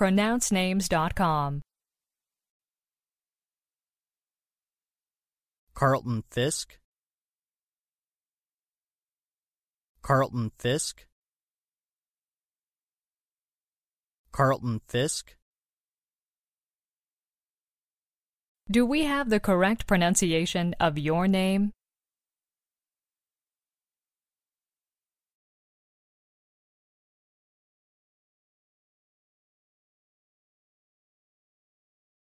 pronouncenames.com. Carlton Fisk Carlton Fisk Carlton Fisk Do we have the correct pronunciation of your name?